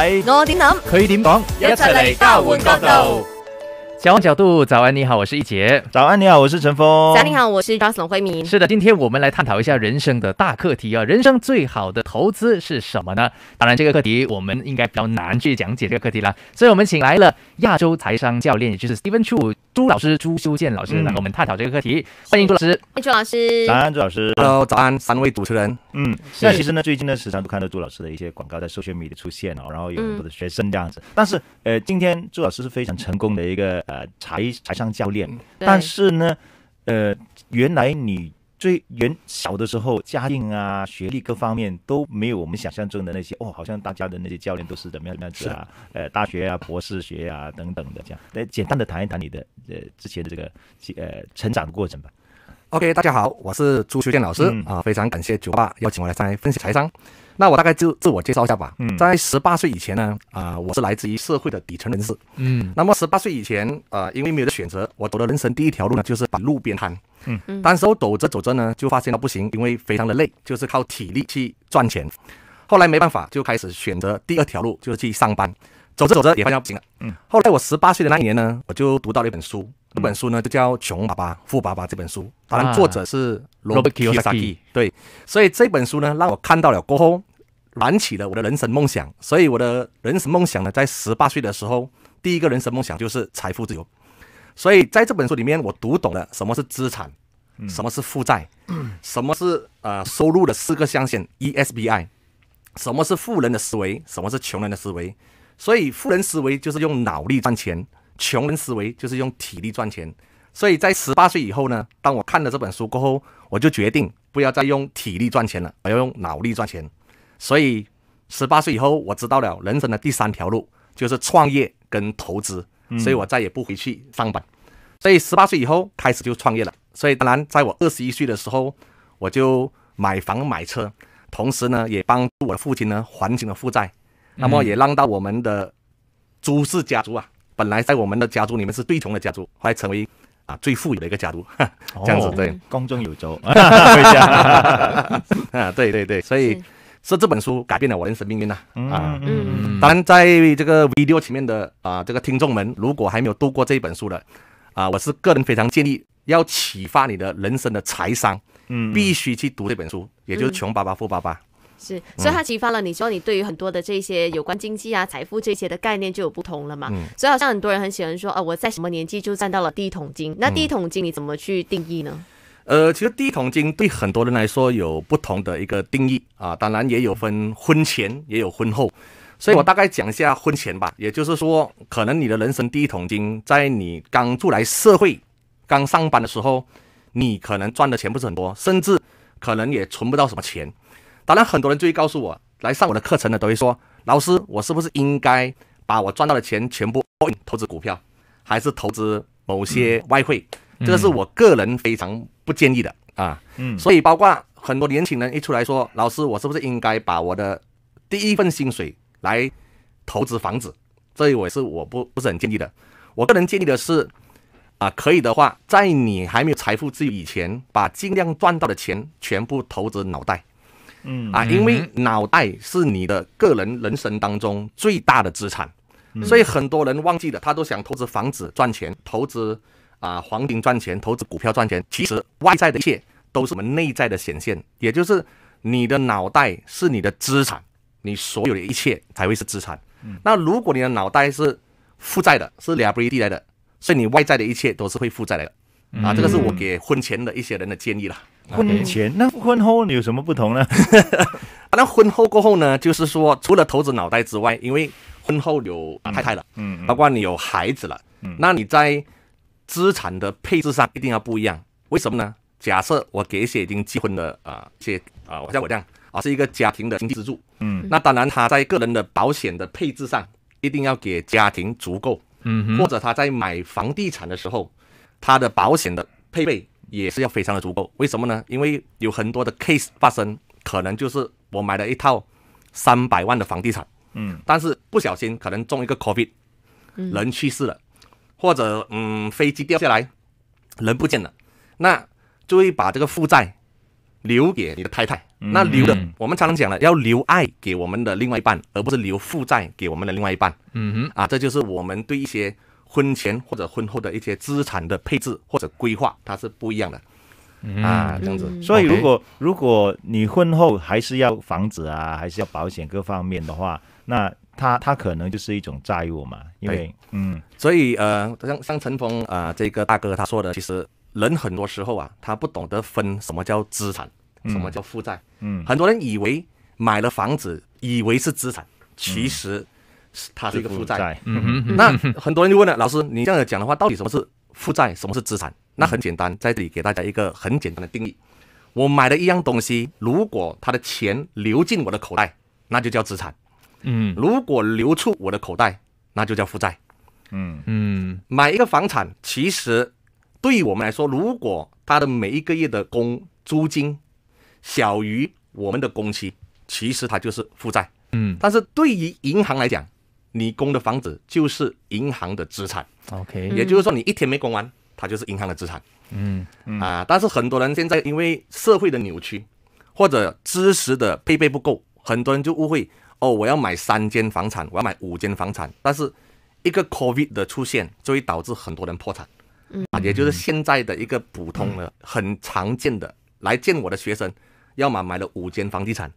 我点谂？佢点讲？一齐嚟交换角度。小王角度，早安，你好，我是易杰。早安，你好，我是陈峰。早你好，我是 j u s t n 辉明。是的，今天我们来探讨一下人生的大课题啊！人生最好的投资是什么呢？当然，这个课题我们应该比较难去讲解这个课题啦。所以我们请来了亚洲财商教练，也就是 Steven Chu。朱老师，朱修建老师，来我们探讨这个课题。欢迎朱老师，欢迎朱老师，早安朱老师，喽，早安三位主持人，嗯，那其实呢，最近呢时常都看到朱老师的一些广告，在数学米的出现哦，然后有很多的学生这样子，但是呃，今天朱老师是非常成功的一个呃财财商教练，但是呢，呃，原来你。最原小的时候，家境啊、学历各方面都没有我们想象中的那些哦，好像大家的那些教练都是怎么样样子啊？呃，大学啊、博士学啊等等的这样。来简单的谈一谈你的呃之前的这个呃成长的过程吧。OK，大家好，我是朱学建老师啊，非常感谢九八邀请我来分享财商。那我大概就自我介绍一下吧。嗯，在十八岁以前呢，啊，我是来自于社会的底层人士。嗯，那么十八岁以前啊，因为没有的选择，我走的人生第一条路呢，就是摆路边摊。嗯，时候走着走着呢，就发现他不行，因为非常的累，就是靠体力去赚钱。后来没办法，就开始选择第二条路，就是去上班。走着走着也发现不行了。嗯，后来我十八岁的那一年呢，我就读到了一本书，这本书呢就叫《穷爸爸、富爸爸》这本书。当然，作者是罗伯特·萨崎。对，所以这本书呢让我看到了过后燃起了我的人生梦想。所以我的人生梦想呢，在十八岁的时候，第一个人生梦想就是财富自由。所以在这本书里面，我读懂了什么是资产，什么是负债，什么是呃收入的四个象限 ESBI，什么是富人的思维，什么是穷人的思维。所以富人思维就是用脑力赚钱，穷人思维就是用体力赚钱。所以在十八岁以后呢，当我看了这本书过后，我就决定不要再用体力赚钱了，我要用脑力赚钱。所以十八岁以后，我知道了人生的第三条路就是创业跟投资。所以我再也不回去上班，所以十八岁以后开始就创业了。所以当然，在我二十一岁的时候，我就买房买车，同时呢，也帮助我的父亲呢还清了负债，那么也让到我们的朱氏家族啊，本来在我们的家族里面是最穷的家族，后来成为啊最富有的一个家族。这样子对，江中有舟，啊，对对对，所以。是这本书改变了我人生命运呐！啊，当然，在这个 v i d e o 前面的啊，这个听众们，如果还没有读过这本书的，啊，我是个人非常建议要启发你的人生的财商，嗯，必须去读这本书，也就是穷爸爸富爸爸。是，所以他启发了你说你对于很多的这些有关经济啊、财富这些的概念就有不同了嘛？所以好像很多人很喜欢说，呃，我在什么年纪就赚到了第一桶金？那第一桶金你怎么去定义呢？呃，其实第一桶金对很多人来说有不同的一个定义啊，当然也有分婚前也有婚后，所以我大概讲一下婚前吧。也就是说，可能你的人生第一桶金在你刚出来社会、刚上班的时候，你可能赚的钱不是很多，甚至可能也存不到什么钱。当然，很多人就会告诉我，来上我的课程的都会说，老师，我是不是应该把我赚到的钱全部投资股票，还是投资某些外汇？这个是我个人非常不建议的啊，嗯，所以包括很多年轻人一出来说，老师，我是不是应该把我的第一份薪水来投资房子？这我我是我不不是很建议的。我个人建议的是，啊，可以的话，在你还没有财富自由以前，把尽量赚到的钱全部投资脑袋，嗯啊，因为脑袋是你的个人人生当中最大的资产，所以很多人忘记了，他都想投资房子赚钱，投资。啊，黄金赚钱，投资股票赚钱，其实外在的一切都是我们内在的显现，也就是你的脑袋是你的资产，你所有的一切才会是资产。那如果你的脑袋是负债的，是两不一地来的，所以你外在的一切都是会负债来的。啊，这个是我给婚前的一些人的建议了。婚前那婚后你有什么不同呢？那婚后过后呢，就是说除了投资脑袋之外，因为婚后有太太了，嗯，包括你有孩子了，嗯，那你在。资产的配置上一定要不一样，为什么呢？假设我给一些已经结婚的啊，些啊，像我这样啊，是一个家庭的经济支柱，嗯，那当然他在个人的保险的配置上一定要给家庭足够，嗯，或者他在买房地产的时候，他的保险的配备也是要非常的足够，为什么呢？因为有很多的 case 发生，可能就是我买了一套三百万的房地产，嗯，但是不小心可能中一个 covid，人去世了。或者嗯，飞机掉下来，人不见了，那就会把这个负债留给你的太太。那留的，我们常常讲了，要留爱给我们的另外一半，而不是留负债给我们的另外一半。嗯哼，啊，这就是我们对一些婚前或者婚后的一些资产的配置或者规划，它是不一样的啊，这样子。所以，如果如果你婚后还是要房子啊，还是要保险各方面的话，那。他他可能就是一种债务嘛，因为嗯，所以呃，像像陈峰啊这个大哥他说的，其实人很多时候啊，他不懂得分什么叫资产，什么叫负债。嗯，很多人以为买了房子以为是资产，其实是它是一个负债。那很多人就问了，老师，你这样讲的话，到底什么是负债，什么是资产？那很简单，在这里给大家一个很简单的定义：我买了一样东西，如果他的钱流进我的口袋，那就叫资产。嗯，如果流出我的口袋，那就叫负债。嗯嗯，买一个房产，其实对于我们来说，如果他的每一个月的工租金小于我们的工期，其实它就是负债。嗯，但是对于银行来讲，你供的房子就是银行的资产。OK，也就是说，你一天没供完，它就是银行的资产。嗯嗯啊，但是很多人现在因为社会的扭曲或者知识的配备不够，很多人就误会。哦，我要买三间房产，我要买五间房产，但是一个 COVID 的出现就会导致很多人破产，嗯，也就是现在的一个普通的很常见的来见我的学生，要么买了五间房地产，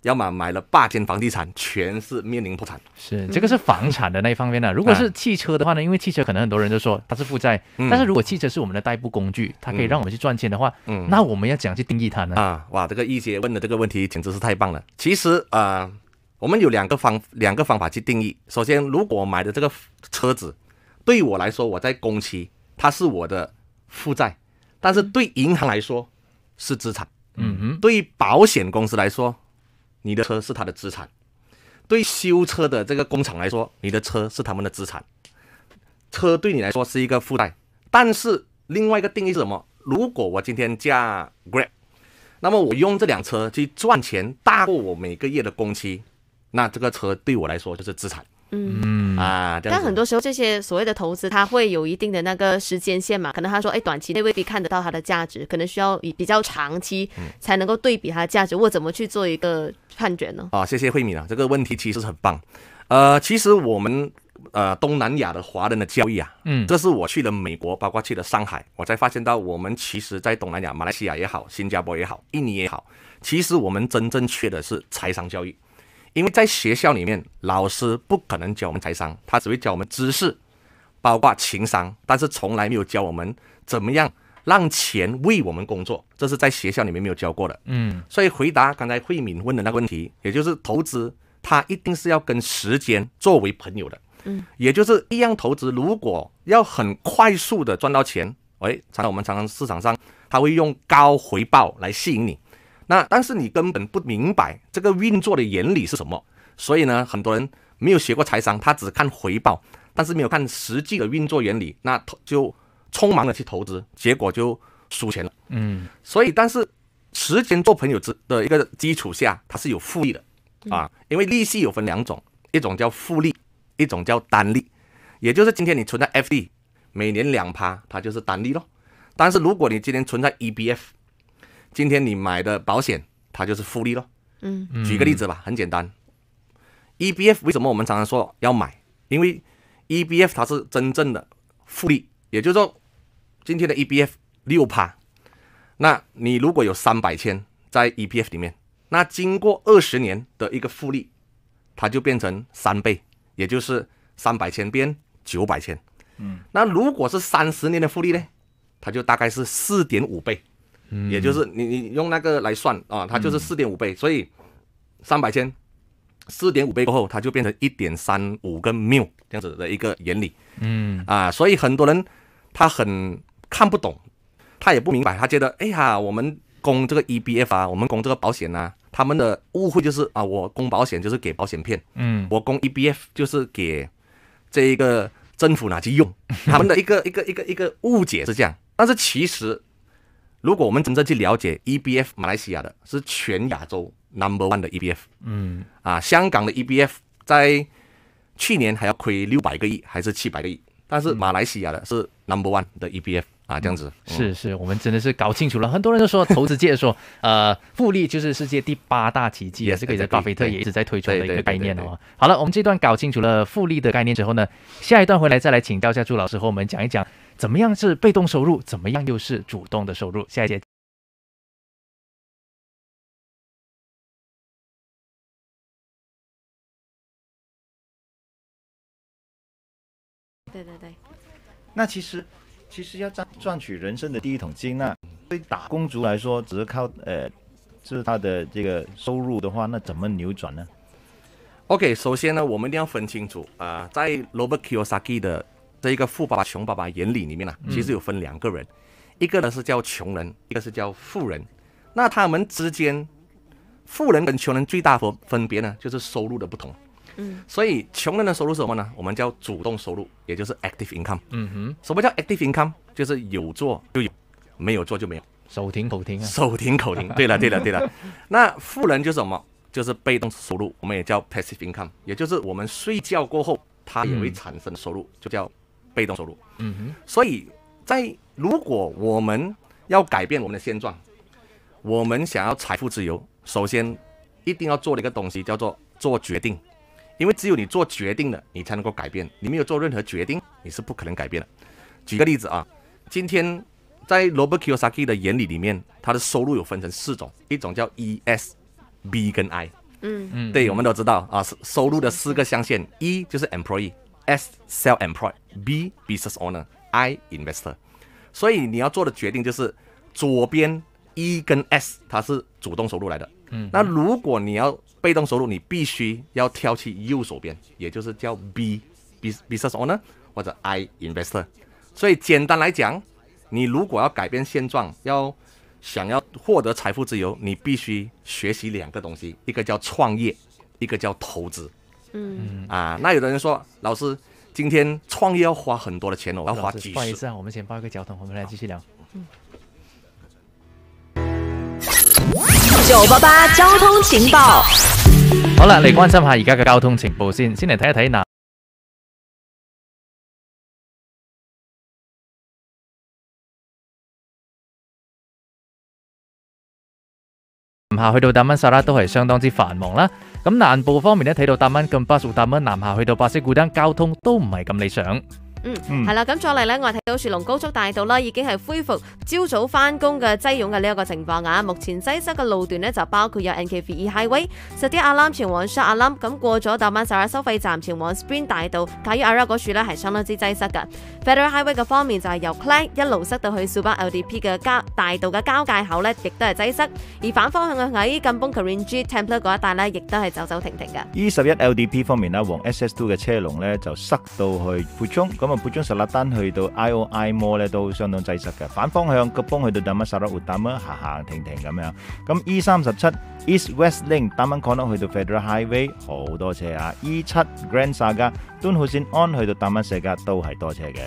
要么买了八间房地产，全是面临破产。是这个是房产的那一方面呢？如果是汽车的话呢？因为汽车可能很多人就说它是负债，但是如果汽车是我们的代步工具，它可以让我们去赚钱的话，嗯，那我们要怎样去定义它呢？啊，哇，这个易姐问的这个问题简直是太棒了。其实啊。我们有两个方两个方法去定义。首先，如果我买的这个车子对我来说，我在工期它是我的负债，但是对银行来说是资产。嗯哼。对保险公司来说，你的车是它的资产。对修车的这个工厂来说，你的车是他们的资产。车对你来说是一个负债，但是另外一个定义是什么？如果我今天驾 Grab，那么我用这辆车去赚钱，大过我每个月的工期。那这个车对我来说就是资产，嗯啊，但很多时候这些所谓的投资，它会有一定的那个时间线嘛？可能他说，哎，短期内未必看得到它的价值，可能需要以比较长期才能够对比它的价值，我怎么去做一个判决呢？啊，谢谢慧敏啊，这个问题其实很棒。呃，其实我们呃东南亚的华人的交易啊，嗯，这是我去了美国，包括去了上海，我才发现到，我们其实，在东南亚，马来西亚也好，新加坡也好，印尼也好，其实我们真正缺的是财商交易。因为在学校里面，老师不可能教我们财商，他只会教我们知识，包括情商，但是从来没有教我们怎么样让钱为我们工作，这是在学校里面没有教过的。嗯，所以回答刚才慧敏问的那个问题，也就是投资，它一定是要跟时间作为朋友的。嗯，也就是一样投资，如果要很快速的赚到钱，哎，常我们常常市场上他会用高回报来吸引你。那但是你根本不明白这个运作的原理是什么，所以呢，很多人没有学过财商，他只看回报，但是没有看实际的运作原理，那投就匆忙的去投资，结果就输钱了。嗯，所以但是时间做朋友之的一个基础下，它是有复利的啊，因为利息有分两种，一种叫复利，一种叫单利，也就是今天你存在 F D，每年两趴，它就是单利咯。但是如果你今天存在 E B F。今天你买的保险，它就是复利喽。嗯，举个例子吧，很简单。E B F 为什么我们常常说要买？因为 E B F 它是真正的复利，也就是说，今天的 E B F 六趴，那你如果有三百千在 E B F 里面，那经过二十年的一个复利，它就变成三倍，也就是三百千变九百千。嗯，那如果是三十年的复利呢，它就大概是四点五倍。也就是你你用那个来算啊，它就是四点五倍，所以三百千四点五倍过后，它就变成一点三五个缪这样子的一个原理。嗯啊，所以很多人他很看不懂，他也不明白，他觉得哎呀，我们供这个 EBF 啊，我们供这个保险啊，他们的误会就是啊，我供保险就是给保险片，嗯，我供 EBF 就是给这一个政府拿去用，他们的一个一个一个一个误解是这样，但是其实。如果我们真正去了解 EBF 马来西亚的，是全亚洲 number one 的 EBF，嗯，啊，香港的 EBF 在去年还要亏六百个亿，还是七百个亿，但是马来西亚的是 number one 的 EBF，啊，这样子，是是，我们真的是搞清楚了。很多人都说投资界说，呃，复利就是世界第八大奇迹，也是在巴菲特也一直在推崇的一个概念哦。好了，我们这段搞清楚了复利的概念之后呢，下一段回来再来请教一下朱老师和我们讲一讲。怎么样是被动收入？怎么样又是主动的收入？下一节。对对对。那其实，其实要赚赚取人生的第一桶金，那对打工族来说，只是靠呃，就是他的这个收入的话，那怎么扭转呢？OK，首先呢，我们一定要分清楚啊，在 Robert Kiyosaki 的。这一个富爸爸、穷爸爸眼里里面呢，其实有分两个人，一个呢是叫穷人，一个是叫富人。那他们之间，富人跟穷人最大分分别呢，就是收入的不同。嗯，所以穷人的收入是什么呢？我们叫主动收入，也就是 active income。嗯哼，什么叫 active income？就是有做就有，没有做就没有。手停口停啊！手停口停。对了，对了，对了。那富人就是什么？就是被动收入，我们也叫 passive income，也就是我们睡觉过后，它也会产生收入，就叫。被动收入，嗯哼，所以在如果我们要改变我们的现状，我们想要财富自由，首先一定要做的一个东西叫做做决定，因为只有你做决定了，你才能够改变。你没有做任何决定，你是不可能改变的。举个例子啊，今天在 Robert Kiyosaki 的眼里里面，他的收入有分成四种，一种叫 E S B 跟 I，嗯嗯，对我们都知道啊，收入的四个象限，一就是 Employee。S sell e m prod, B business owner, I investor。所以你要做的决定就是，左边 E 跟 S 它是主动收入来的，嗯，那如果你要被动收入，你必须要挑起右手边，也就是叫 B business owner 或者 I investor。所以简单来讲，你如果要改变现状，要想要获得财富自由，你必须学习两个东西，一个叫创业，一个叫投资。嗯啊，那有的人说，老师，今天创业要花很多的钱哦，要花几十。不好意思啊，我们先报一个交通，我们来继续聊。嗯。九八八交通情报。好啦，嚟关心下而家嘅交通情报先，先嚟睇一睇嗱。下去到达蚊萨啦，都系相当之繁忙啦。咁南部方面呢，睇到搭蚊近巴蜀搭蚊，南下去到白色古丹，交通都唔系咁理想。嗯，系啦，咁再嚟咧，我哋睇到樹龍高速大道啦，已經係恢復朝早翻工嘅擠擁嘅呢一個情況啊。目前擠塞嘅路段呢，就包括有 n k E Highway 实一亞欖前往 Alam，咁過咗豆班沙亞收費站前往 Spring 大道，介於阿拉嗰處呢，係相當之擠塞嘅。Federal Highway 嘅方面就係由 Clay 一路塞到去 Super LDP 嘅交大道嘅交界口呢，亦都係擠塞。而反方向嘅矮金 n k a r i n G Temple 嗰一帶呢，亦都係走走停停嘅。E 十一 LDP 方面呢，往 SS Two 嘅車龍呢，就塞到去埔中咁啊。鋪張薩立單去到 IOI m o 咧都相當挤塞嘅，反方向个邦去到淡灣薩立活淡灣行行停停咁樣。咁 E 三十七 East West Link 淡灣康樂去到 Federal Highway 好多車啊，E 七 Grand 沙 a 東好線 On 去到淡灣石架都係多車嘅。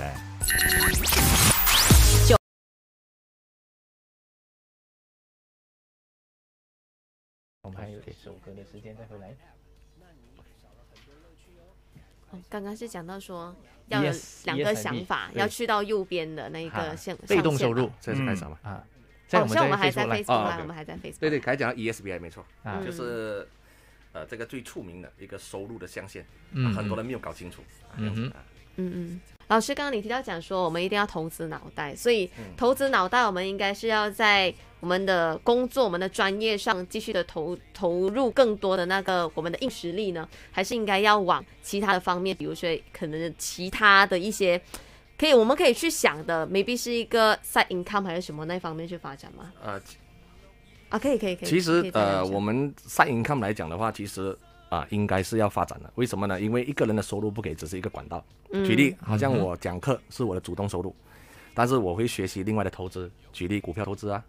我有刚刚是讲到说，要两个想法，要去到右边的那一个线，被动收入，这是干什么啊，像以我们在 Facebook 我们还在 Facebook，对对，才讲到 ESB，i 没错，就是呃，这个最出名的一个收入的象限，很多人没有搞清楚，嗯嗯。老师刚刚你提到讲说，我们一定要投资脑袋，所以投资脑袋，我们应该是要在我们的工作、我们的专业上继续的投投入更多的那个我们的硬实力呢，还是应该要往其他的方面，比如说可能其他的一些可以我们可以去想的，maybe 是一个 side income 还是什么那方面去发展吗？呃，啊，可以可以可以。其实呃，我们 side income 来讲的话，其实。啊，应该是要发展的。为什么呢？因为一个人的收入不给，只是一个管道。举例，好像我讲课是我的主动收入，但是我会学习另外的投资。举例，股票投资啊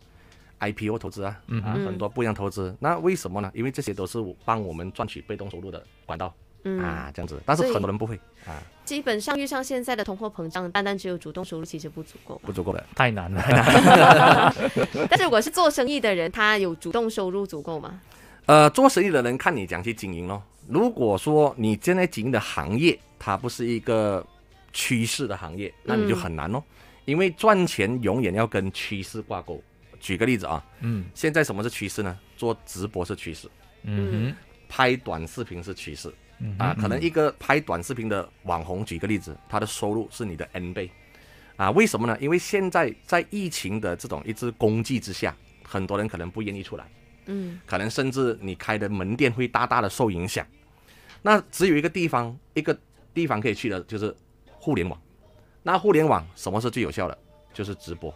，IPO 投资啊，啊，很多不一样投资。那为什么呢？因为这些都是帮我们赚取被动收入的管道。嗯啊，这样子。但是很多人不会啊。基本上遇上现在的通货膨胀，单单只有主动收入其实不足够。不足够的，太难了。但是我是做生意的人，他有主动收入足够吗？呃，做生意的人看你讲去经营咯。如果说你现在经营的行业它不是一个趋势的行业，那你就很难咯。因为赚钱永远要跟趋势挂钩。举个例子啊，嗯，现在什么是趋势呢？做直播是趋势，嗯，拍短视频是趋势，啊，可能一个拍短视频的网红，举个例子，他的收入是你的 N 倍，啊，为什么呢？因为现在在疫情的这种一支攻击之下，很多人可能不愿意出来。嗯，可能甚至你开的门店会大大的受影响。那只有一个地方，一个地方可以去的就是互联网。那互联网什么是最有效的？就是直播。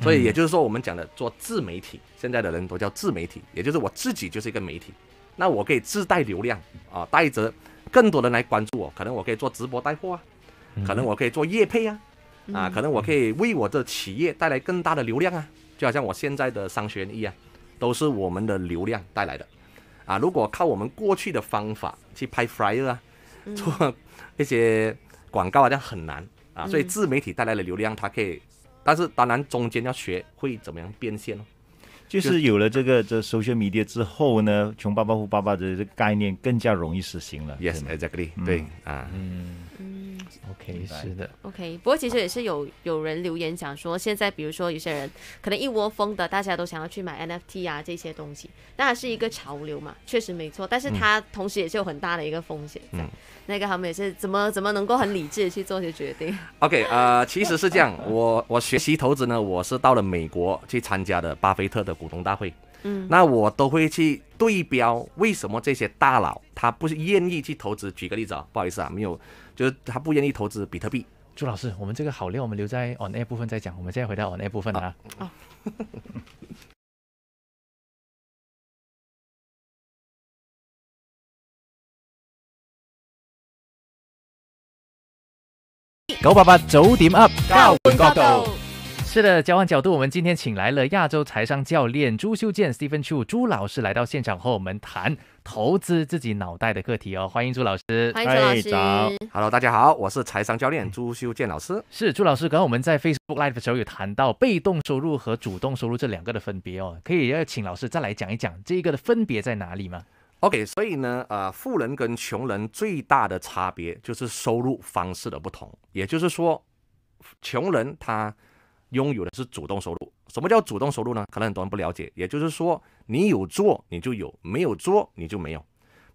所以也就是说，我们讲的做自媒体，现在的人都叫自媒体，也就是我自己就是一个媒体。那我可以自带流量啊，带着更多人来关注我。可能我可以做直播带货啊，可能我可以做夜配啊，啊，可能我可以为我的企业带来更大的流量啊。就好像我现在的商学院一样。都是我们的流量带来的，啊，如果靠我们过去的方法去拍 flyer 啊，做一些广告啊，这样很难啊，所以自媒体带来的流量，它可以，但是当然中间要学会怎么样变现喽。就是有了这个这首寻迷迭之后呢，穷爸爸富爸爸的这个概念更加容易实行了。Yes, exactly. 对啊。嗯，OK，是的。OK，不过其实也是有有人留言讲说，现在比如说有些人可能一窝蜂的，大家都想要去买 NFT 啊这些东西，那是一个潮流嘛，确实没错。但是它同时也是有很大的一个风险。嗯。那个他们也是怎么怎么能够很理智的去做些决定？OK，呃，其实是这样，我我学习投资呢，我是到了美国去参加的巴菲特的。股东大会，嗯，那我都会去对标，为什么这些大佬他不是愿意去投资？举个例子啊，不好意思啊，没有，就是他不愿意投资比特币。朱老师，我们这个好料，我们留在 on air 部分再讲，我们现在回到 on air 部分啊 九八八早点 up，交换角度。是的，交换角度，我们今天请来了亚洲财商教练朱修建 （Stephen Chu） 朱老师来到现场，和我们谈投资自己脑袋的课题哦。欢迎朱老师，欢迎朱老师。h e l l o 大家好，我是财商教练朱修建老师。是朱老师，刚刚我们在 Facebook Live 的时候有谈到被动收入和主动收入这两个的分别哦，可以要请老师再来讲一讲这一个的分别在哪里吗？OK，所以呢，呃，富人跟穷人最大的差别就是收入方式的不同，也就是说，穷人他。拥有的是主动收入，什么叫主动收入呢？可能很多人不了解。也就是说，你有做，你就有；没有做，你就没有。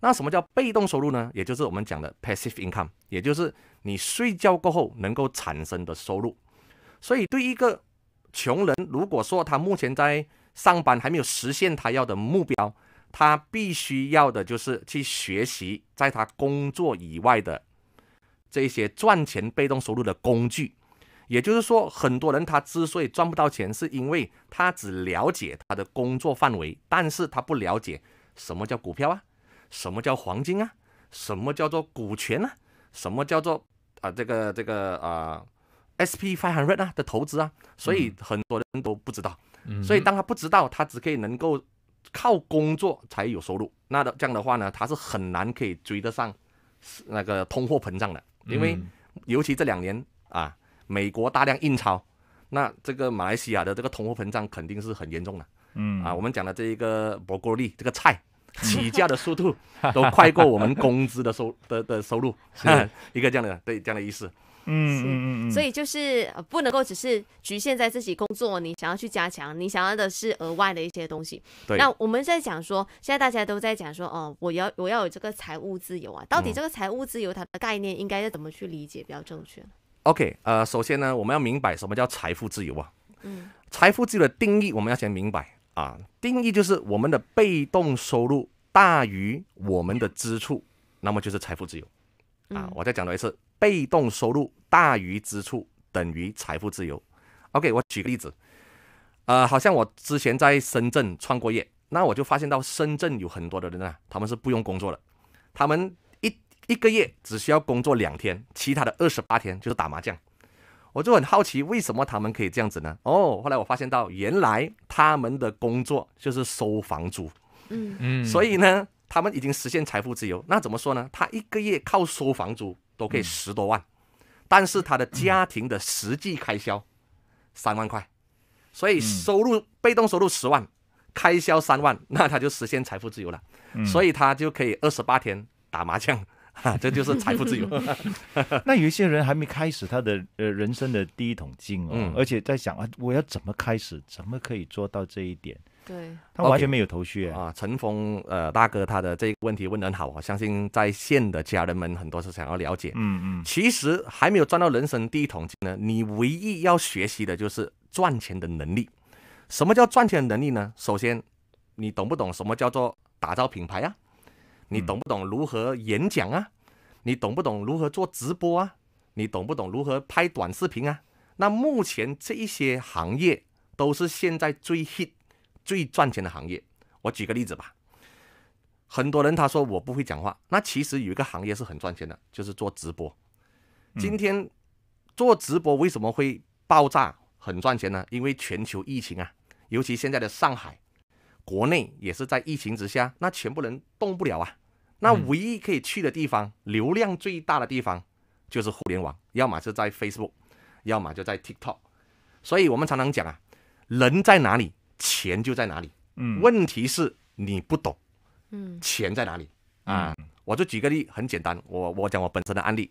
那什么叫被动收入呢？也就是我们讲的 passive income，也就是你睡觉过后能够产生的收入。所以，对一个穷人，如果说他目前在上班还没有实现他要的目标，他必须要的就是去学习在他工作以外的这些赚钱被动收入的工具。也就是说，很多人他之所以赚不到钱，是因为他只了解他的工作范围，但是他不了解什么叫股票啊，什么叫黄金啊，什么叫做股权啊，什么叫做啊这个这个啊 S P five hundred 啊的投资啊，所以很多人都不知道。所以当他不知道，他只可以能够靠工作才有收入。那的这样的话呢，他是很难可以追得上那个通货膨胀的，因为尤其这两年啊。美国大量印钞，那这个马来西亚的这个通货膨胀肯定是很严重的。嗯啊，我们讲的这一个博果利这个菜，起价的速度都快过我们工资的收的的收入，一个这样的对这样的意思。嗯嗯嗯。所以就是不能够只是局限在自己工作，你想要去加强，你想要的是额外的一些东西。对。那我们在讲说，现在大家都在讲说，哦，我要我要有这个财务自由啊！到底这个财务自由它的概念应该要怎么去理解比较正确？OK，呃，首先呢，我们要明白什么叫财富自由啊？嗯，财富自由的定义我们要先明白啊，定义就是我们的被动收入大于我们的支出，那么就是财富自由。啊，我再讲到一次，被动收入大于支出等于财富自由。OK，我举个例子，呃，好像我之前在深圳创过业，那我就发现到深圳有很多的人啊，他们是不用工作的，他们。一个月只需要工作两天，其他的二十八天就是打麻将。我就很好奇，为什么他们可以这样子呢？哦，后来我发现到，原来他们的工作就是收房租。嗯嗯。所以呢，他们已经实现财富自由。那怎么说呢？他一个月靠收房租都可以十多万，但是他的家庭的实际开销三万块。所以收入被动收入十万，开销三万，那他就实现财富自由了。所以他就可以二十八天打麻将。哈、这就是财富自由。那有一些人还没开始他的呃人生的第一桶金哦，而且在想啊，我要怎么开始，怎么可以做到这一点？对，他完全没有头绪啊。陈峰呃大哥，他的这个问题问的好我相信在线的家人们很多是想要了解。嗯嗯，其实还没有赚到人生第一桶金呢，你唯一要学习的就是赚钱的能力。什么叫赚钱的能力呢？首先，你懂不懂什么叫做打造品牌啊？你懂不懂如何演讲啊？你懂不懂如何做直播啊？你懂不懂如何拍短视频啊？那目前这一些行业都是现在最 hit、最赚钱的行业。我举个例子吧，很多人他说我不会讲话，那其实有一个行业是很赚钱的，就是做直播。今天做直播为什么会爆炸、很赚钱呢？因为全球疫情啊，尤其现在的上海。国内也是在疫情之下，那全部人动不了啊。那唯一可以去的地方，流量最大的地方就是互联网，要么是在 Facebook，要么就在 TikTok。所以我们常常讲啊，人在哪里，钱就在哪里。嗯，问题是你不懂。嗯，钱在哪里啊？我就举个例，很简单，我我讲我本身的案例，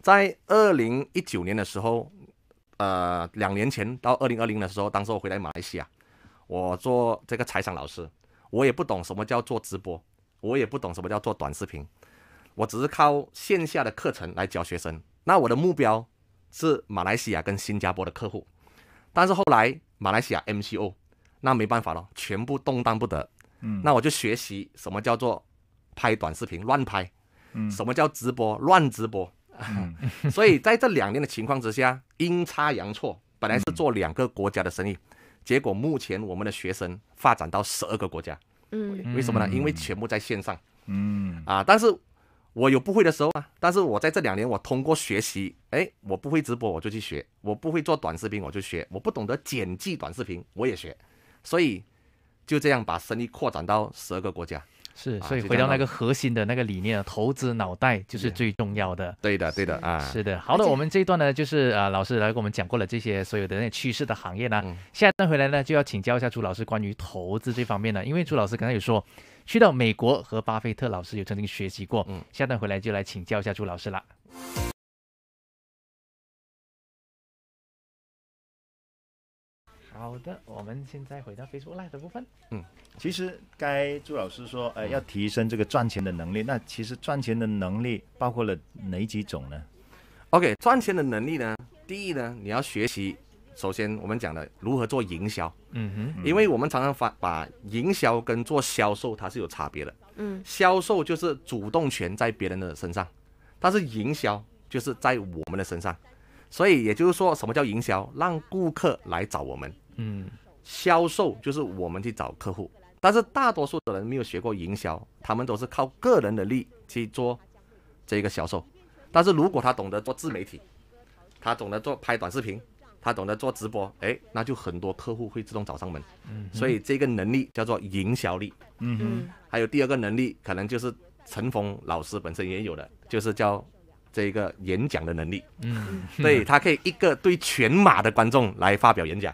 在二零一九年的时候，呃，两年前到二零二零的时候，当时我回来马来西亚。我做这个财商老师，我也不懂什么叫做直播，我也不懂什么叫做短视频，我只是靠线下的课程来教学生。那我的目标是马来西亚跟新加坡的客户，但是后来马来西亚 MCO，那没办法了，全部动荡不得。嗯。那我就学习什么叫做拍短视频，乱拍。嗯。什么叫直播，乱直播。所以在这两年的情况之下，阴差阳错，本来是做两个国家的生意。结果目前我们的学生发展到十二个国家，嗯，为什么呢？因为全部在线上，嗯啊，但是我有不会的时候啊，但是我在这两年我通过学习，哎，我不会直播我就去学，我不会做短视频我就学，我不懂得剪辑短视频我也学，所以就这样把生意扩展到十二个国家。是，所以回到那个核心的那个理念投资脑袋就是最重要的。对的，对的啊。是的，好的，我们这一段呢，就是啊，老师来给我们讲过了这些所有的那趋势的行业呢。下段回来呢，就要请教一下朱老师关于投资这方面呢，因为朱老师刚才有说，去到美国和巴菲特老师有曾经学习过。嗯，下段回来就来请教一下朱老师了。好的，我们现在回到 Live 的部分。嗯，其实该朱老师说，呃，要提升这个赚钱的能力。那其实赚钱的能力包括了哪几种呢？OK，赚钱的能力呢，第一呢，你要学习，首先我们讲的如何做营销。嗯哼，因为我们常常把把营销跟做销售它是有差别的。嗯，销售就是主动权在别人的身上，但是营销就是在我们的身上。所以也就是说，什么叫营销？让顾客来找我们。嗯，销售就是我们去找客户，但是大多数的人没有学过营销，他们都是靠个人的力去做这个销售。但是如果他懂得做自媒体，他懂得做拍短视频，他懂得做直播，哎，那就很多客户会自动找上门。嗯，所以这个能力叫做营销力。嗯，还有第二个能力，可能就是陈峰老师本身也有的，就是叫这个演讲的能力。嗯，对他可以一个对全马的观众来发表演讲。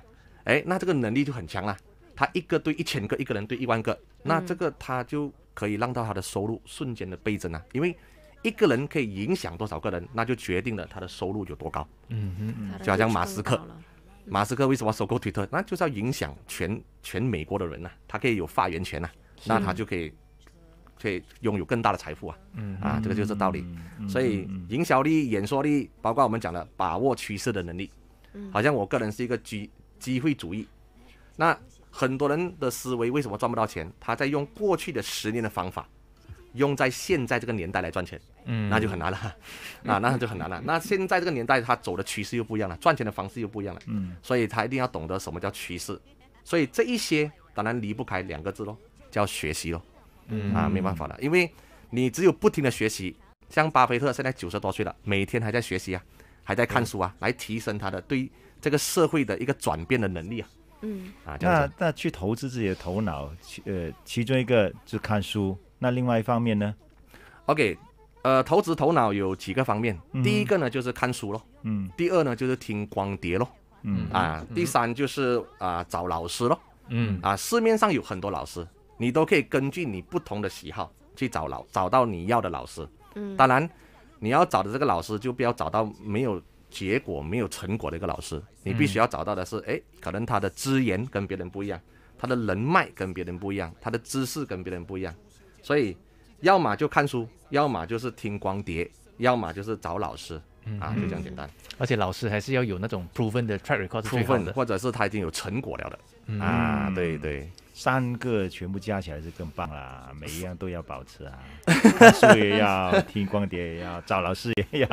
哎，那这个能力就很强了。他一个对一千个，一个人对一万个，那这个他就可以让到他的收入瞬间的倍增啊。因为一个人可以影响多少个人，那就决定了他的收入有多高。嗯哼，就好像马斯克，马斯克为什么收购推特？那就是要影响全全美国的人呐。他可以有发言权呐，那他就可以可以拥有更大的财富啊。嗯啊，这个就是道理。所以，营销力、演说力，包括我们讲的把握趋势的能力，好像我个人是一个 G。机会主义，那很多人的思维为什么赚不到钱？他在用过去的十年的方法，用在现在这个年代来赚钱，嗯，那就很难了，啊，那就很难了。那现在这个年代，他走的趋势又不一样了，赚钱的方式又不一样了，嗯，所以他一定要懂得什么叫趋势。所以这一些当然离不开两个字喽，叫学习喽，嗯啊，没办法了，因为你只有不停的学习，像巴菲特现在九十多岁了，每天还在学习啊，还在看书啊，来提升他的对。这个社会的一个转变的能力啊，嗯啊，那那去投资自己的头脑，其呃其中一个就看书，那另外一方面呢，OK，呃，投资头脑有几个方面，第一个呢就是看书咯，嗯，第二呢就是听光碟咯，嗯啊，第三就是啊找老师咯，嗯啊，市面上有很多老师，你都可以根据你不同的喜好去找老找到你要的老师，嗯，当然你要找的这个老师就不要找到没有。结果没有成果的一个老师，你必须要找到的是，哎，可能他的资源跟别人不一样，他的人脉跟别人不一样，他的知识跟别人不一样，所以，要么就看书，要么就是听光碟，要么就是找老师，啊，就这样简单。而且老师还是要有那种 proven 的 track record 的，或者是他已经有成果了的，啊，对对。三个全部加起来是更棒啦，每一样都要保持啊，书也要，听光碟也要，找老师也要。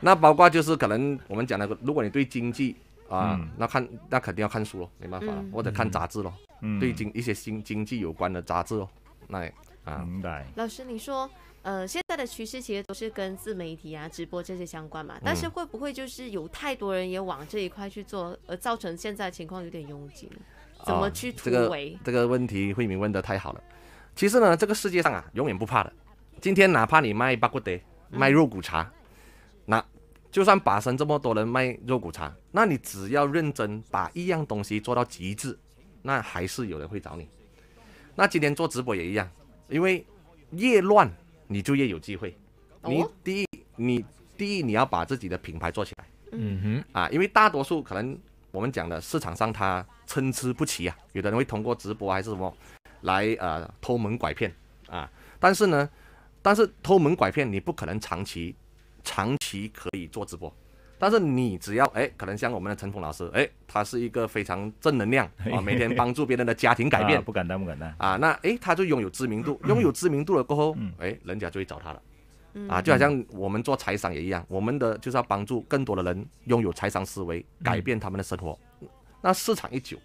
那包括就是可能我们讲那个，如果你对经济啊，那看那肯定要看书咯，没办法，或者看杂志咯。对经一些新经济有关的杂志哦。那啊，明白。老师，你说呃，现在的趋势其实都是跟自媒体啊、直播这些相关嘛，但是会不会就是有太多人也往这一块去做，而造成现在情况有点拥挤？呢？怎么去突围？这个问题慧敏问得太好了。其实呢，这个世界上啊，永远不怕的。今天哪怕你卖八谷德，卖肉骨茶，那就算八身这么多人卖肉骨茶，那你只要认真把一样东西做到极致，那还是有人会找你。那今天做直播也一样，因为越乱你就越有机会。你第一，你第一你要把自己的品牌做起来。嗯哼啊，因为大多数可能我们讲的市场上它。参差不齐啊，有的人会通过直播还是什么来呃偷门拐骗啊，但是呢，但是偷门拐骗你不可能长期长期可以做直播，但是你只要哎，可能像我们的陈峰老师哎，他是一个非常正能量啊，每天帮助别人的家庭改变，不敢当不敢当啊，那哎他就拥有知名度，拥有知名度了过后哎，人家就会找他了啊，就好像我们做财商也一样，我们的就是要帮助更多的人拥有财商思维，改变他们的生活。那市场一久，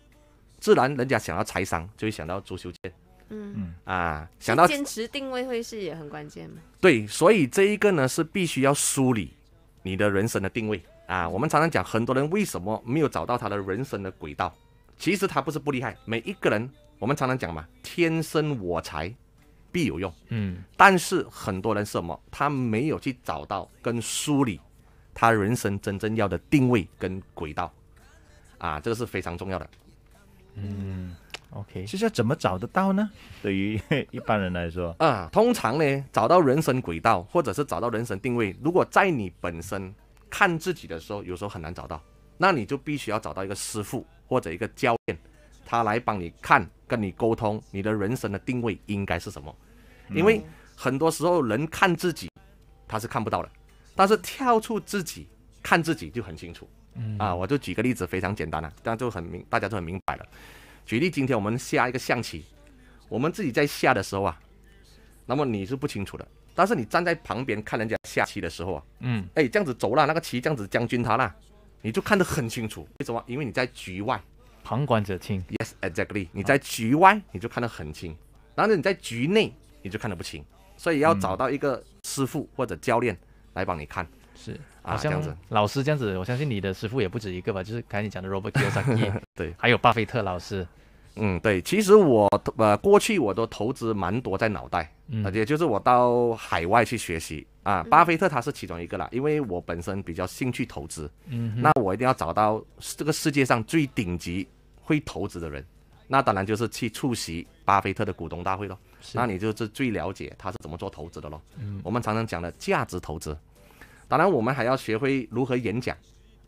自然人家想到财商，就会想到足球界。嗯嗯啊，想到坚持定位会是也很关键嘛。对，所以这一个呢是必须要梳理你的人生的定位啊。我们常常讲，很多人为什么没有找到他的人生的轨道？其实他不是不厉害，每一个人我们常常讲嘛，天生我材，必有用。嗯，但是很多人什么，他没有去找到跟梳理他人生真正要的定位跟轨道。啊，这个是非常重要的。嗯，OK，其实怎么找得到呢？对于 一般人来说，啊，通常呢，找到人生轨道或者是找到人生定位，如果在你本身看自己的时候，有时候很难找到，那你就必须要找到一个师傅或者一个教练，他来帮你看，跟你沟通，你的人生的定位应该是什么？因为很多时候人看自己，他是看不到的，但是跳出自己看自己就很清楚。啊，我就举个例子，非常简单了，但就很明，大家就很明白了。举例，今天我们下一个象棋，我们自己在下的时候啊，那么你是不清楚的。但是你站在旁边看人家下棋的时候啊，嗯，哎，这样子走了，那个棋这样子将军他了，你就看得很清楚。为什么？因为你在局外，旁观者清。Yes，exactly。你在局外，你就看得很清。然后你在局内，你就看得不清。所以要找到一个师傅或者教练来帮你看，是。啊，这样子，老师这样子，我相信你的师傅也不止一个吧？就是刚才你讲的 Robert Kiyosaki，对，还有巴菲特老师。嗯，对，其实我呃过去我都投资蛮多在脑袋，也就是我到海外去学习啊。巴菲特他是其中一个啦，因为我本身比较兴趣投资，嗯，那我一定要找到这个世界上最顶级会投资的人，那当然就是去出席巴菲特的股东大会喽。那你就是最了解他是怎么做投资的喽。嗯，我们常常讲的价值投资。当然，我们还要学会如何演讲。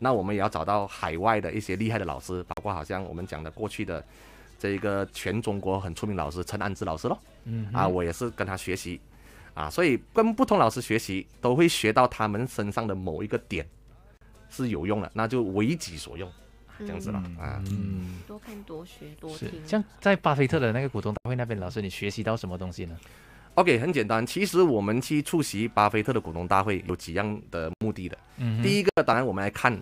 那我们也要找到海外的一些厉害的老师，包括好像我们讲的过去的这一个全中国很出名老师陈安之老师喽。嗯啊，我也是跟他学习啊，所以跟不同老师学习都会学到他们身上的某一个点是有用的，那就为己所用，这样子了啊。嗯，多看多学多听。像在巴菲特的那个股东大会那边，老师你学习到什么东西呢？OK，很简单。其实我们去出席巴菲特的股东大会有几样的目的的。嗯，第一个当然我们来看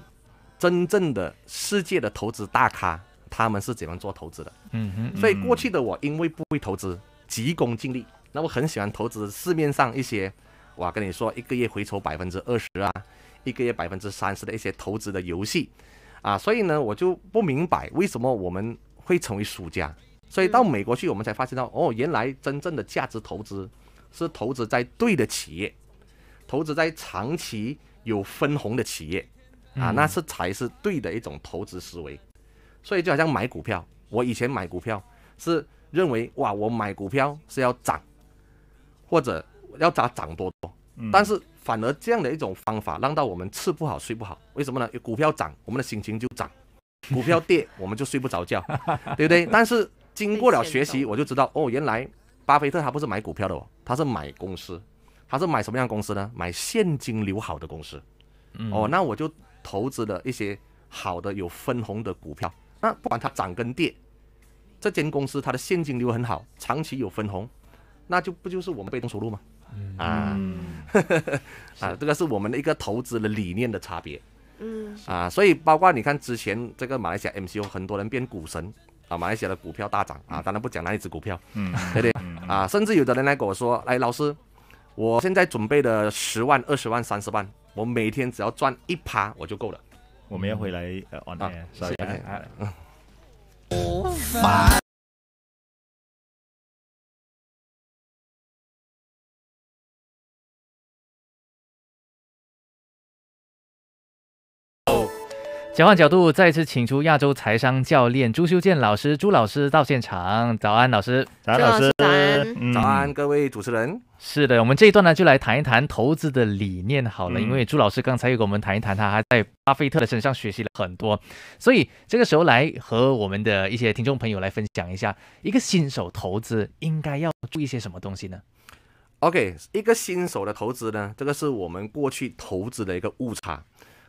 真正的世界的投资大咖，他们是怎样做投资的。嗯哼。所以过去的我因为不会投资，急功近利，那我很喜欢投资市面上一些，我跟你说一个月回抽百分之二十啊，一个月百分之三十的一些投资的游戏啊。所以呢，我就不明白为什么我们会成为输家。所以到美国去，我们才发现到哦，原来真正的价值投资是投资在对的企业，投资在长期有分红的企业，啊，那是才是对的一种投资思维。所以就好像买股票，我以前买股票是认为哇，我买股票是要涨，或者要它涨多多。但是反而这样的一种方法，让到我们吃不好睡不好。为什么呢？股票涨，我们的心情就涨；股票跌，我们就睡不着觉，对不对？但是。经过了学习，我就知道哦，原来巴菲特他不是买股票的哦，他是买公司，他是买什么样公司呢？买现金流好的公司。哦，那我就投资了一些好的有分红的股票。那不管它涨跟跌，这间公司它的现金流很好，长期有分红，那就不就是我们被动收入吗？啊，啊，这个是我们的一个投资的理念的差别。嗯，啊，所以包括你看之前这个马来西亚 MCO，很多人变股神。啊，马来西亚的股票大涨啊！当然不讲哪一只股票，嗯，对不对？啊，甚至有的人来跟我说，哎，老师，我现在准备的十万、二十万、三十万，我每天只要赚一趴，我就够了。我们要回来呃，啊，谢谢。交换角度，再次请出亚洲财商教练朱修建老师，朱老师到现场。早安，老师。早安，老师。早安，各位主持人。是的，我们这一段呢，就来谈一谈投资的理念好了。因为朱老师刚才又给我们谈一谈，他还在巴菲特的身上学习了很多，所以这个时候来和我们的一些听众朋友来分享一下，一个新手投资应该要注意些什么东西呢？OK，一个新手的投资呢，这个是我们过去投资的一个误差，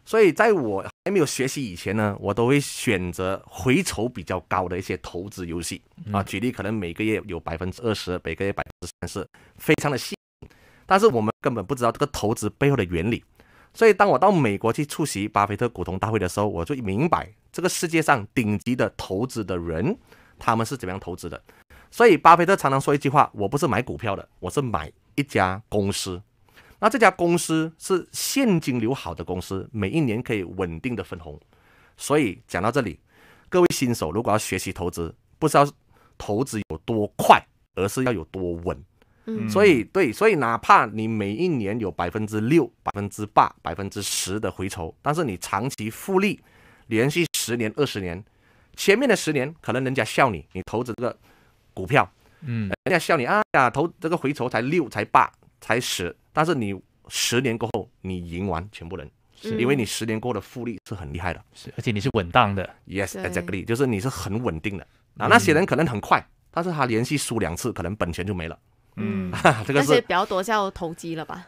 所以在我。没有学习以前呢，我都会选择回酬比较高的一些投资游戏啊。举例，可能每个月有百分之二十，每个月百分之三十，非常的吸引。但是我们根本不知道这个投资背后的原理。所以，当我到美国去出席巴菲特股东大会的时候，我就明白这个世界上顶级的投资的人他们是怎么样投资的。所以，巴菲特常常说一句话：“我不是买股票的，我是买一家公司。”那这家公司是现金流好的公司，每一年可以稳定的分红，所以讲到这里，各位新手如果要学习投资，不是要投资有多快，而是要有多稳。嗯，所以对，所以哪怕你每一年有百分之六、百分之八、百分之十的回酬，但是你长期复利，连续十年、二十年，前面的十年可能人家笑你，你投资这个股票，嗯，人家笑你，哎呀，投这个回酬才六、才八、才十。但是你十年过后，你赢完全部人，是因为你十年过的复利是很厉害的，是，而且你是稳当的。Yes，exactly，就是你是很稳定的。啊，那些人可能很快，但是他连续输两次，可能本钱就没了。嗯，这个是比较多叫投机了吧？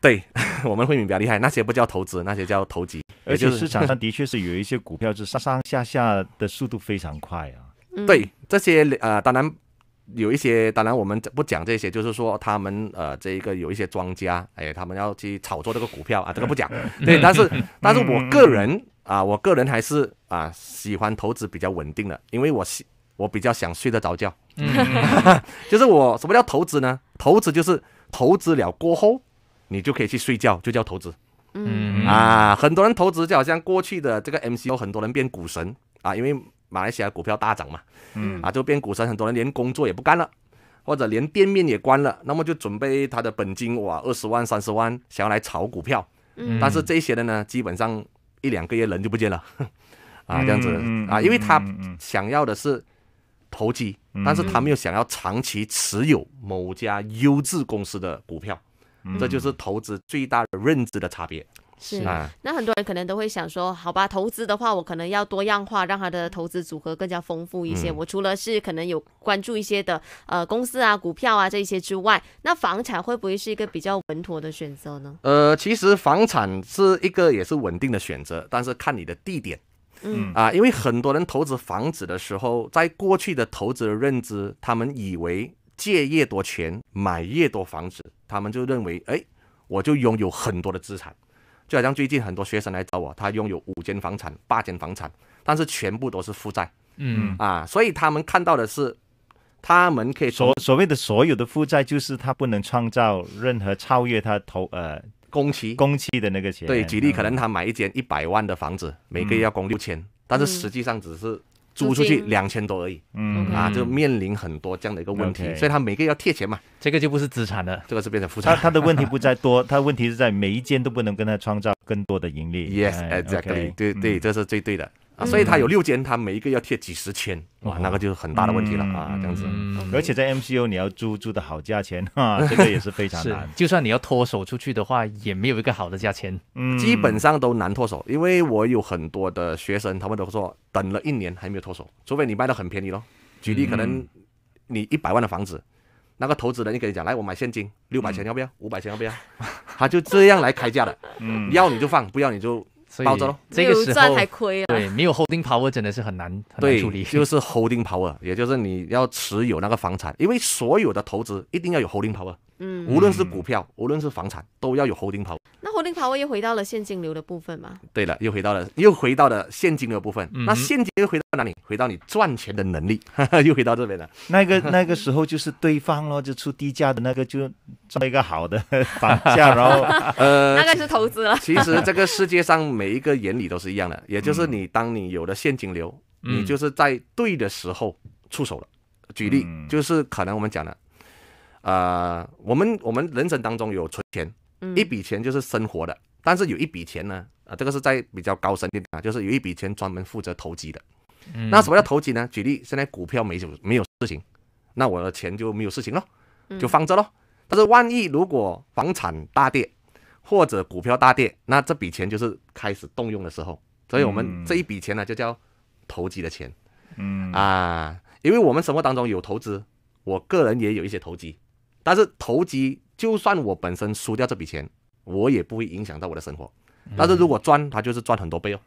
对，我们汇敏比较厉害，那些不叫投资，那些叫投机。而且市场上的确是有一些股票是上上下下的速度非常快啊。对，这些呃，当然。有一些，当然我们不讲这些，就是说他们呃，这一个有一些庄家，哎，他们要去炒作这个股票啊，这个不讲。对，但是 但是我个人啊，我个人还是啊喜欢投资比较稳定的，因为我喜我比较想睡得着觉。就是我什么叫投资呢？投资就是投资了过后，你就可以去睡觉，就叫投资。嗯啊，很多人投资就好像过去的这个 M C O，很多人变股神啊，因为。马来西亚股票大涨嘛，嗯啊，周边股神，很多人连工作也不干了，或者连店面也关了，那么就准备他的本金哇，二十万、三十万，想要来炒股票，嗯，但是这些的呢，基本上一两个月人就不见了，啊，这样子啊，因为他想要的是投机，但是他没有想要长期持有某家优质公司的股票，这就是投资最大的认知的差别。是啊，那很多人可能都会想说，好吧，投资的话，我可能要多样化，让他的投资组合更加丰富一些。我除了是可能有关注一些的呃公司啊、股票啊这些之外，那房产会不会是一个比较稳妥的选择呢？呃，其实房产是一个也是稳定的选择，但是看你的地点，嗯啊，因为很多人投资房子的时候，在过去的投资的认知，他们以为借越多钱买越多房子，他们就认为，哎，我就拥有很多的资产。就好像最近很多学生来找我，他拥有五间房产、八间房产，但是全部都是负债，嗯啊，所以他们看到的是，他们可以说所谓的所有的负债，就是他不能创造任何超越他投呃工期工期的那个钱。对，举例可能他买一间一百万的房子，每个月要供六千，但是实际上只是。租出去两千多而已，嗯啊，就面临很多这样的一个问题，所以他每个要贴钱嘛，这个就不是资产了，这个是变成负债。他他的问题不在多，他 问题是在每一间都不能跟他创造更多的盈利。Yes, exactly. 对对，这是最对的。啊，所以它有六间，它每一个要贴几十千，哇，那个就是很大的问题了啊，这样子。而且在 m c o 你要租租的好价钱，啊，这个也是非常难。就算你要脱手出去的话，也没有一个好的价钱。嗯。基本上都难脱手，因为我有很多的学生，他们都说等了一年还没有脱手，除非你卖的很便宜咯。举例，可能你一百万的房子，那个投资人就跟你讲，来，我买现金六百钱要不要？五百钱要不要？他就这样来开价的。嗯。要你就放，不要你就。保住这个时候还亏了。对，没有 holding power 真的是很难处理，就是 holding power，也就是你要持有那个房产，因为所有的投资一定要有 holding power。嗯，无论是股票，无论是房产，都要有猴顶跑。那猴顶跑，我又回到了现金流的部分嘛。对了，又回到了，又回到了现金流部分。那现金又回到哪里？回到你赚钱的能力，又回到这边了。那个那个时候就是对方咯，就出低价的那个，就赚一个好的房价，然后 呃，那个是投资了。其实这个世界上每一个原理都是一样的，也就是你当你有了现金流，你就是在对的时候出手了。举例就是可能我们讲的。呃，我们我们人生当中有存钱，一笔钱就是生活的，但是有一笔钱呢，啊，这个是在比较高深一点，就是有一笔钱专门负责投机的。那什么叫投机呢？举例，现在股票没有没有事情，那我的钱就没有事情咯，就放着咯。但是万一如果房产大跌，或者股票大跌，那这笔钱就是开始动用的时候。所以我们这一笔钱呢，就叫投机的钱。嗯啊，因为我们生活当中有投资，我个人也有一些投机。但是投机，就算我本身输掉这笔钱，我也不会影响到我的生活。但是如果赚，它就是赚很多倍哦，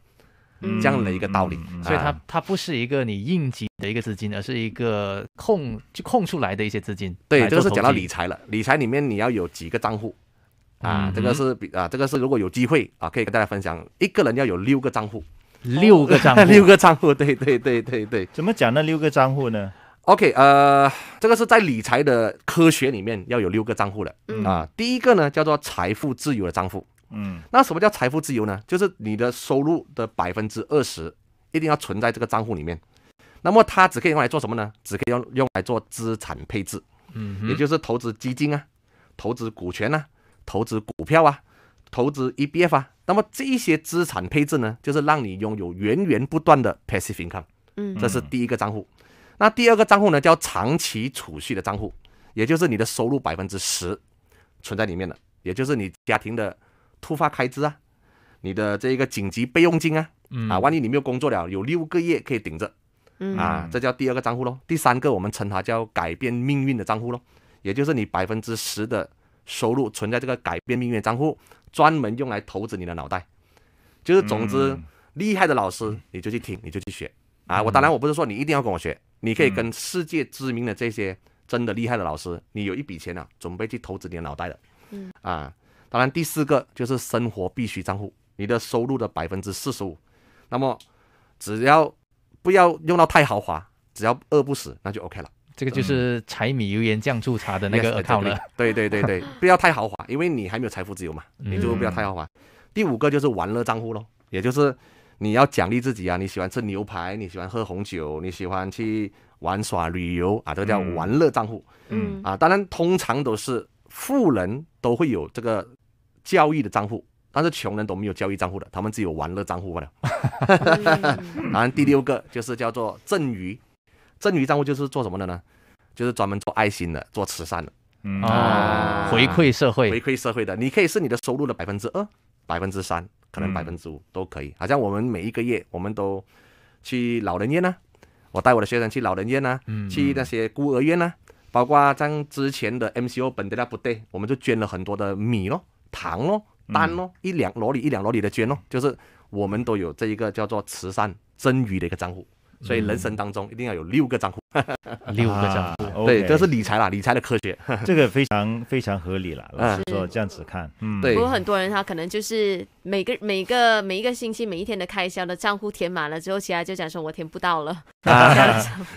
这样的一个道理。所以，它它不是一个你应急的一个资金，而是一个空就空出来的一些资金。对，这个是讲到理财了。理财里面你要有几个账户啊？这个是比啊，这个是如果有机会啊，可以跟大家分享。一个人要有六个账户，六个账户，六个账户，对对对对对。怎么讲那六个账户呢？OK，呃，这个是在理财的科学里面要有六个账户的啊。第一个呢叫做财富自由的账户。嗯，那什么叫财富自由呢？就是你的收入的百分之二十一定要存在这个账户里面。那么它只可以用来做什么呢？只可以用用来做资产配置。嗯，也就是投资基金啊，投资股权啊，投资股票啊，投资 EBF 啊。那么这些资产配置呢，就是让你拥有源源不断的 passive income。嗯，这是第一个账户。那第二个账户呢，叫长期储蓄的账户，也就是你的收入百分之十存在里面的，也就是你家庭的突发开支啊，你的这一个紧急备用金啊，啊，万一你没有工作了，有六个月可以顶着，啊，这叫第二个账户喽。第三个我们称它叫改变命运的账户喽，也就是你百分之十的收入存在这个改变命运账户，专门用来投资你的脑袋，就是总之厉害的老师你就去听你就去学啊，我当然我不是说你一定要跟我学。你可以跟世界知名的这些真的厉害的老师，你有一笔钱呢，准备去投资你的脑袋的。嗯啊，当然，第四个就是生活必须账户，你的收入的百分之四十五，那么只要不要用到太豪华，只要饿不死，那就 OK 了。这个就是柴米油盐酱醋茶的那个好了。对对对对，不要太豪华，因为你还没有财富自由嘛，你就不要太豪华。第五个就是玩乐账户喽，也就是。你要奖励自己啊！你喜欢吃牛排，你喜欢喝红酒，你喜欢去玩耍旅游啊，这叫玩乐账户。嗯啊，当然通常都是富人都会有这个交易的账户，但是穷人都没有交易账户的，他们只有玩乐账户罢了。然后第六个就是叫做赠与，赠与账户就是做什么的呢？就是专门做爱心的，做慈善的，嗯，回馈社会，回馈社会的。你可以是你的收入的百分之二、百分之三。可能百分之五都可以，好像我们每一个月，我们都去老人院呐，我带我的学生去老人院呐，去那些孤儿院呐，包括像之前的 MCO 本地那不对，我们就捐了很多的米咯、糖咯、蛋咯，一两箩里一两箩里的捐咯，就是我们都有这一个叫做慈善赠予的一个账户，所以人生当中一定要有六个账户。六个账户，对，这是理财啦，理财的科学，这个非常非常合理了。老师说这样子看，嗯，对。不过很多人他可能就是每个每个每一个星期每一天的开销的账户填满了之后，其他就讲说我填不到了。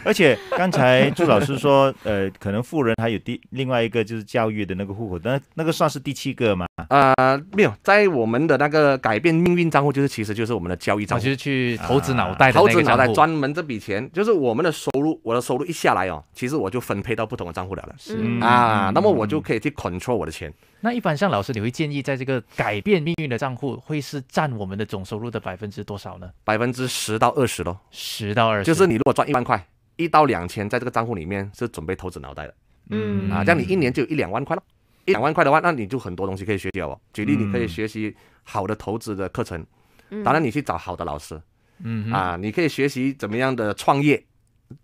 而且刚才朱老师说，呃，可能富人还有第另外一个就是教育的那个户口，那那个算是第七个吗？啊，没有，在我们的那个改变命运账户，就是其实就是我们的交易账户，就是去投资脑袋，投资脑袋专门这笔钱就是我们的收入，我的。收入一下来哦，其实我就分配到不同的账户了了，啊，那么我就可以去 control 我的钱。那一般像老师，你会建议在这个改变命运的账户会是占我们的总收入的百分之多少呢？百分之十到二十咯，十到二十，就是你如果赚一万块，一到两千，在这个账户里面是准备投资脑袋的，嗯啊，这样你一年就有一两万块了，一两万块的话，那你就很多东西可以学掉哦。举例，你可以学习好的投资的课程，当然你去找好的老师，嗯啊，你可以学习怎么样的创业。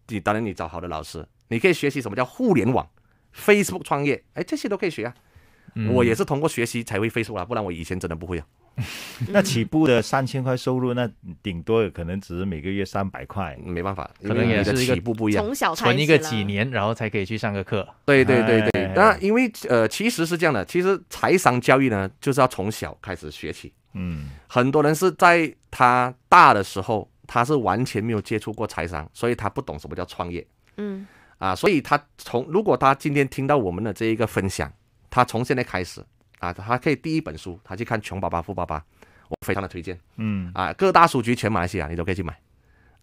你当然，你找好的老师，你可以学习什么叫互联网，Facebook 创业，哎，这些都可以学啊。我也是通过学习才会 Facebook 啊，不然我以前真的不会啊。那起步的三千块收入，那顶多可能只是每个月三百块，没办法，可能也是起步不一样，从小存一个几年，然后才可以去上个课。对对对对，那因为呃，其实是这样的，其实财商教育呢，就是要从小开始学起。嗯，很多人是在他大的时候。他是完全没有接触过财商，所以他不懂什么叫创业。嗯，啊，所以他从如果他今天听到我们的这一个分享，他从现在开始啊，他可以第一本书他去看《穷爸爸富爸爸》，我非常的推荐。嗯，啊，各大书局全马来西亚你都可以去买。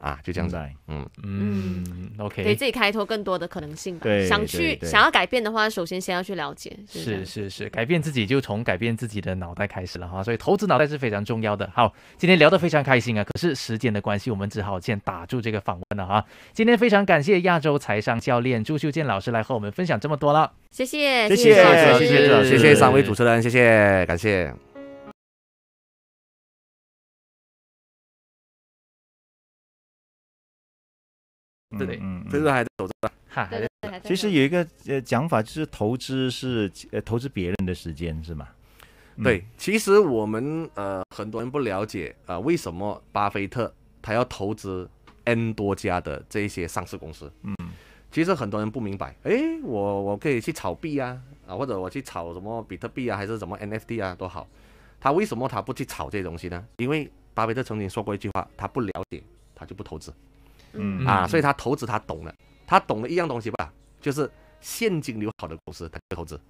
啊，就这样子，嗯嗯 o k 给自己开拓更多的可能性吧。对，想去想要改变的话，首先先要去了解。是是是，改变自己就从改变自己的脑袋开始了哈，所以投资脑袋是非常重要的。好，今天聊得非常开心啊，可是时间的关系，我们只好先打住这个访问了哈。今天非常感谢亚洲财商教练朱秀建老师来和我们分享这么多了，谢谢谢谢谢谢谢谢三位主持人，谢谢感谢。对对，嗯，这个还在走着，哈，还在。其实有一个呃讲法，就是投资是呃投资别人的时间，是吗？对，其实我们呃很多人不了解啊，为什么巴菲特他要投资 N 多家的这些上市公司？嗯，其实很多人不明白，哎，我我可以去炒币啊，啊或者我去炒什么比特币啊，还是什么 NFT 啊，多好。他为什么他不去炒这些东西呢？因为巴菲特曾经说过一句话，他不了解他就不投资。嗯啊，所以他投资他懂了，他懂了一样东西吧，就是现金流好的公司他投资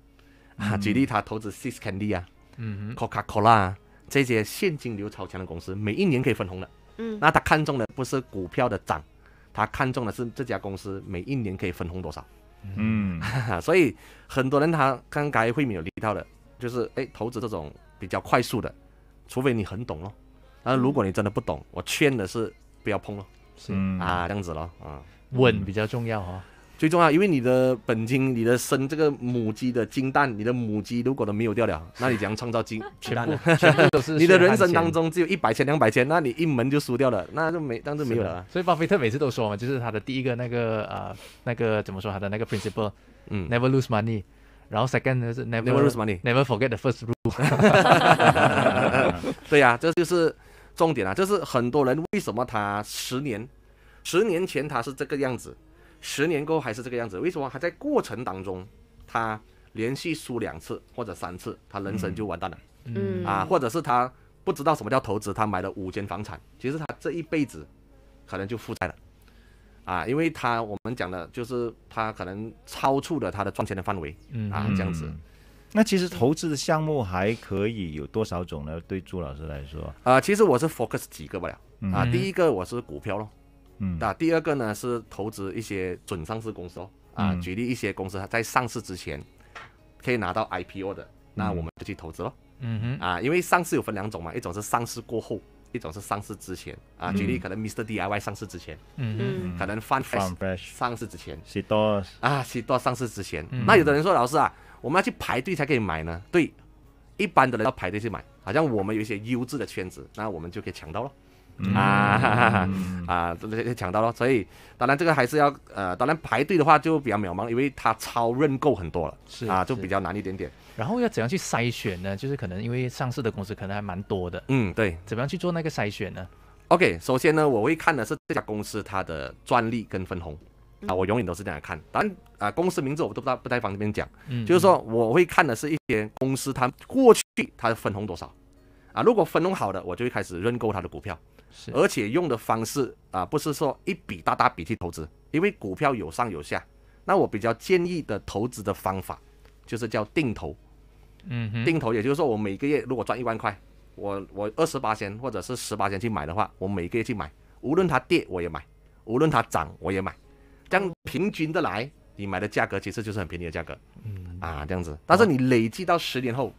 啊。举例，他投资 Candy 啊，嗯 c o c a Cola 啊这些现金流超强的公司，每一年可以分红的。嗯，那他看中的不是股票的涨，他看中的是这家公司每一年可以分红多少。嗯，所以很多人他刚才会没有提到的，就是哎投资这种比较快速的，除非你很懂咯。但如果你真的不懂，我劝的是不要碰咯。嗯啊，这样子咯，啊，稳比较重要哈，最重要，因为你的本金，你的生这个母鸡的金蛋，你的母鸡如果都没有掉了，那你怎样创造金？全部都是。你的人生当中只有一百千两百千，那你一门就输掉了，那就没，那就没有了。所以巴菲特每次都说嘛，就是他的第一个那个呃那个怎么说，他的那个 principle，嗯，never lose money，然后 second 是 never lose money，never forget the first rule。对呀，这就是。重点啊，就是很多人为什么他十年十年前他是这个样子，十年后还是这个样子？为什么还在过程当中他连续输两次或者三次，他人生就完蛋了？嗯啊，或者是他不知道什么叫投资，他买了五间房产，其实他这一辈子可能就负债了啊，因为他我们讲的就是他可能超出了他的赚钱的范围啊，这样子。那其实投资的项目还可以有多少种呢？对朱老师来说啊，其实我是 focus 几个不了啊。第一个我是股票咯，嗯，那第二个呢是投资一些准上市公司哦啊，举例一些公司它在上市之前可以拿到 IPO 的，那我们就去投资咯，嗯哼啊，因为上市有分两种嘛，一种是上市过后，一种是上市之前啊。举例可能 Mr DIY 上市之前，嗯可能 Fan Fresh 上市之前，许多啊，许多上市之前。那有的人说老师啊。我们要去排队才可以买呢？对，一般的人要排队去买，好像我们有一些优质的圈子，那我们就可以抢到了。啊哈哈，哈，啊，都都抢到了。所以当然这个还是要，呃，当然排队的话就比较渺茫，因为它超认购很多了，是啊，就比较难一点点。然后要怎样去筛选呢？就是可能因为上市的公司可能还蛮多的。嗯，对，怎么样去做那个筛选呢？OK，首先呢，我会看的是这家公司它的专利跟分红。啊，我永远都是这样看，但啊，公司名字我都不知道，不太方便讲。嗯，就是说我会看的是一些公司，它过去它分红多少，啊，如果分红好的，我就会开始认购它的股票，是，而且用的方式啊，不是说一笔大大笔去投资，因为股票有上有下。那我比较建议的投资的方法就是叫定投，嗯，定投也就是说我每个月如果赚一万块，我我二十八千或者是十八千去买的话，我每个月去买，无论它跌我也买，无论它涨我也买。这样平均的来，你买的价格其实就是很便宜的价格，嗯啊，这样子。但是你累计到十年后，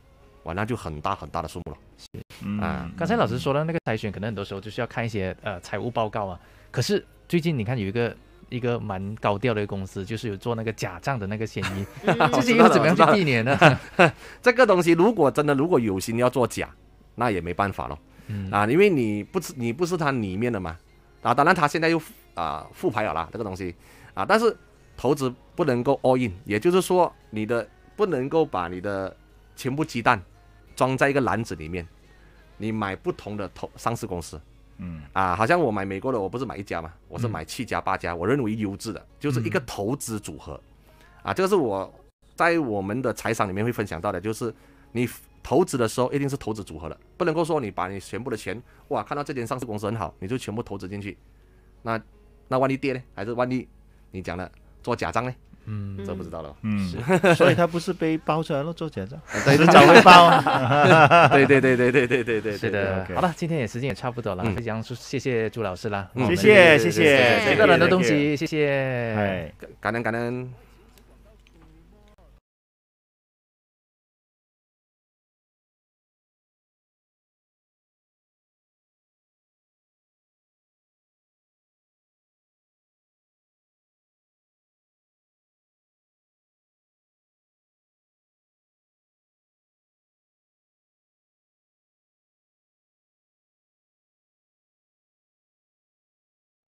哇，那就很大很大的数目了。是啊，刚才老师说的那个筛选，可能很多时候就是要看一些呃财务报告啊。可是最近你看有一个一个蛮高调的公司，就是有做那个假账的那个嫌疑，自己又怎么样去避免呢？这个东西如果真的如果有心要做假，那也没办法了。嗯啊，因为你不是你不是它里面的嘛啊，当然它现在又啊复牌了啦，这个东西。啊，但是投资不能够 all in，也就是说，你的不能够把你的全部鸡蛋装在一个篮子里面。你买不同的投上市公司，嗯，啊，好像我买美国的，我不是买一家嘛，我是买七家八家，我认为优质的，就是一个投资组合。啊，这个是我在我们的财商里面会分享到的，就是你投资的时候一定是投资组合的，不能够说你把你全部的钱，哇，看到这间上市公司很好，你就全部投资进去。那那万一跌呢？还是万一？你讲了做假账呢？嗯，这不知道了。嗯，所以他不是被包出来了做假账，是早被包了。对对对对对对对对，是的。好了，今天也时间也差不多了，非常谢谢朱老师啦，谢谢谢谢，学到很多东西，谢谢，哎，感恩感恩。